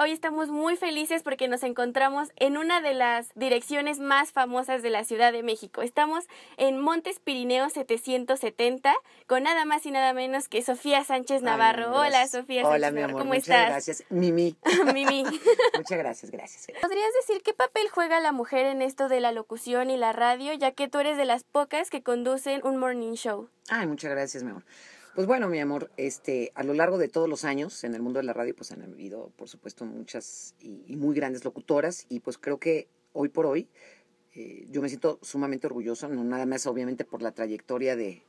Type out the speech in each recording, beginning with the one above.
Hoy estamos muy felices porque nos encontramos en una de las direcciones más famosas de la Ciudad de México. Estamos en Montes Pirineo 770 con nada más y nada menos que Sofía Sánchez Navarro. Hola, Sofía Hola, mi amor, ¿cómo muchas Gracias, Mimi. Mimi. muchas gracias, gracias. ¿Podrías decir qué papel juega la mujer en esto de la locución y la radio, ya que tú eres de las pocas que conducen un morning show? Ay, muchas gracias, mi amor. Pues bueno, mi amor, este, a lo largo de todos los años en el mundo de la radio, pues han habido, por supuesto, muchas y, muy grandes locutoras, y pues creo que hoy por hoy eh, yo me siento sumamente orgulloso, no nada más obviamente por la trayectoria de,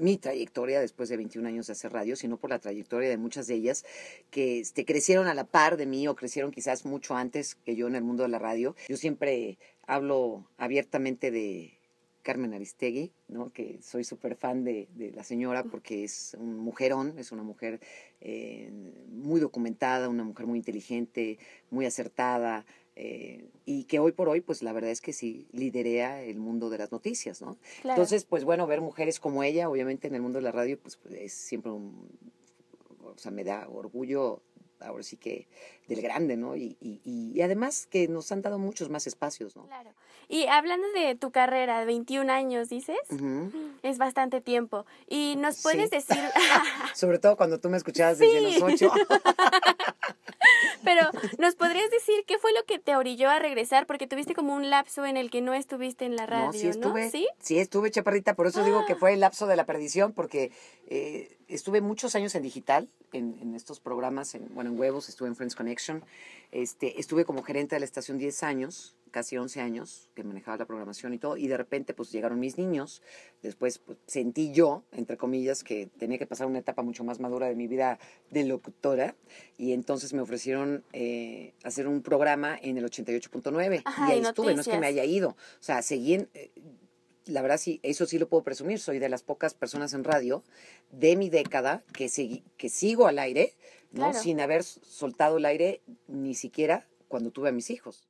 mi trayectoria después de 21 años de hacer radio, sino por la trayectoria de muchas de ellas que este, crecieron a la par de mí o crecieron quizás mucho antes que yo en el mundo de la radio. Yo siempre hablo abiertamente de Carmen Aristegui, ¿no? que soy súper fan de, la señora porque es un mujerón, es una mujer eh, muy documentada, una mujer muy inteligente, muy acertada, eh, y que hoy por hoy, pues la verdad es que sí liderea el mundo de las noticias, ¿no? Entonces, pues bueno, ver mujeres como ella, obviamente en el mundo de la radio, pues, pues es siempre un, o sea, me da orgullo ahora sí que del grande, ¿no? Y, además que nos han dado muchos más espacios, ¿no? Claro. Y hablando de tu carrera, de 21 años, dices, es bastante tiempo. Y nos puedes decir... Sobre todo cuando tú me escuchabas desde los 8. Pero, ¿nos podrías decir qué fue lo que te orilló a regresar? Porque tuviste como un lapso en el que no estuviste en la radio, ¿no? Sí estuve, ¿Sí? estuve, chaparrita. Por eso digo que fue el ah. lapso de la perdición, porque eh, estuve muchos años en digital, en, en, estos programas, en, bueno, en Huevos, estuve en Friends Connection. Este, estuve como gerente de la estación 10 años casi 11 años que manejaba la programación y todo, y de repente pues llegaron mis niños, después pues, sentí yo, entre comillas, que tenía que pasar una etapa mucho más madura de mi vida de locutora, y entonces me ofrecieron eh, hacer un programa en el 88.9, y ahí estuve, no es que me haya ido, o sea, seguí eh, la verdad sí, eso sí lo puedo presumir, soy de las pocas personas en radio de mi década que, que sigo al aire, ¿no? Sin haber soltado el aire ni siquiera cuando tuve a mis hijos.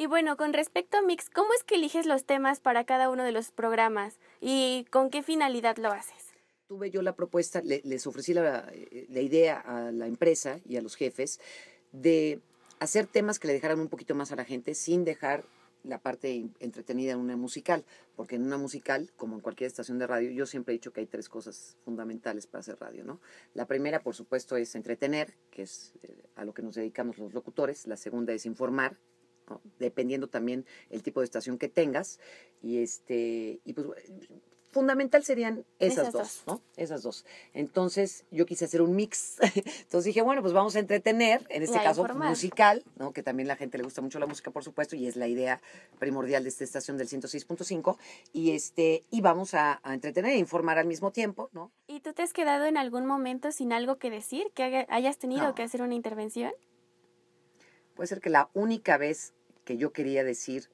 Y bueno, con respecto a Mix, ¿cómo es que eliges los temas para cada uno de los programas y con qué finalidad lo haces? Tuve yo la propuesta, les ofrecí la, eh, la idea a la empresa y a los jefes de hacer temas que le dejaran un poquito más a la gente sin dejar la parte entretenida en una musical, porque en una musical, como en cualquier estación de radio, yo siempre he dicho que hay tres cosas fundamentales para hacer radio, ¿no? La primera, por supuesto, es entretener, que es eh, a lo que nos dedicamos los locutores, la segunda es informar, dependiendo también el tipo de estación que tengas. Y, este, y pues fundamental serían esas, dos, ¿no? Esas dos. Entonces, yo quise hacer un mix. Entonces dije, bueno, pues vamos a entretener, en este caso musical, ¿no? Que también la gente le gusta mucho la música, por supuesto, y es la idea primordial de esta estación del 106.5. Y este, y vamos a, entretener e informar al mismo tiempo, ¿no? ¿Y tú te has quedado en algún momento sin algo que decir, que hayas tenido que hacer una intervención? Puede ser que la única vez que yo quería decir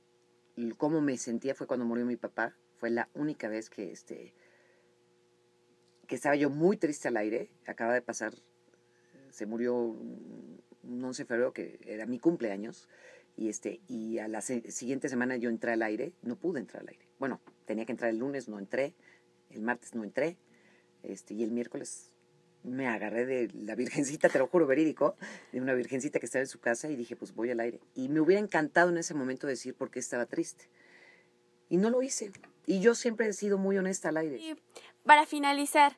cómo me sentía fue cuando murió mi papá. Fue la única vez que, este, que estaba yo muy triste al aire. Acaba de pasar, se murió un 11 de febrero, que era mi cumpleaños. Y, este, y a la siguiente semana yo entré al aire, no pude entrar al aire. Bueno, tenía que entrar el lunes, no entré, el martes no entré, este, y el miércoles me agarré de la virgencita, te lo juro, verídico, de una virgencita que estaba en su casa y dije, pues voy al aire. Y me hubiera encantado en ese momento decir por qué estaba triste. Y no lo hice. Y yo siempre he sido muy honesta al aire. para finalizar,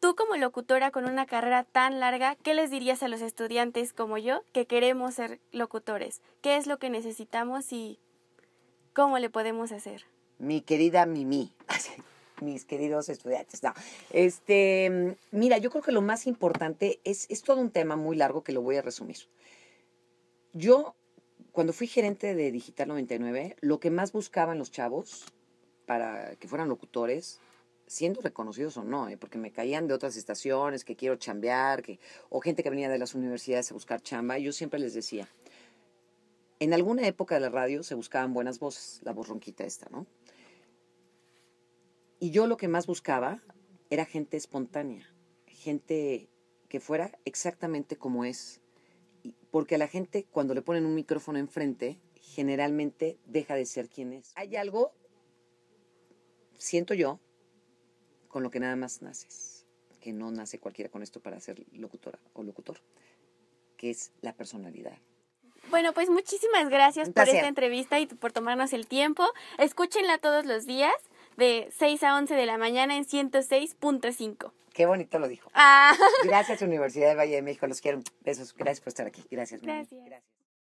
tú como locutora con una carrera tan larga, ¿qué les dirías a los estudiantes como yo que queremos ser locutores? ¿Qué es lo que necesitamos y cómo le podemos hacer? Mi querida Mimi, mis queridos estudiantes. No. Este, mira, yo creo que lo más importante es, es todo un tema muy largo que lo voy a resumir. Yo, cuando fui gerente de Digital 99, lo que más buscaban los chavos para que fueran locutores, siendo reconocidos o no, ¿eh? porque me caían de otras estaciones, que quiero chambear, que, o gente que venía de las universidades a buscar chamba, yo siempre les decía, en alguna época de la radio se buscaban buenas voces, la voz ronquita esta, ¿no? Y yo lo que más buscaba era gente espontánea, gente que fuera exactamente como es. Porque a la gente cuando le ponen un micrófono enfrente, generalmente deja de ser quien es. Hay algo, siento yo, con lo que nada más naces, que no nace cualquiera con esto para ser locutora o locutor, que es la personalidad. Bueno, pues muchísimas gracias por esta entrevista y por tomarnos el tiempo. Escúchenla todos los días de 6 a 11 de la mañana en 106.5. Qué bonito lo dijo. Ah. Gracias Universidad de Valle de México, los quiero. Besos, gracias por estar aquí. Gracias. Gracias. gracias.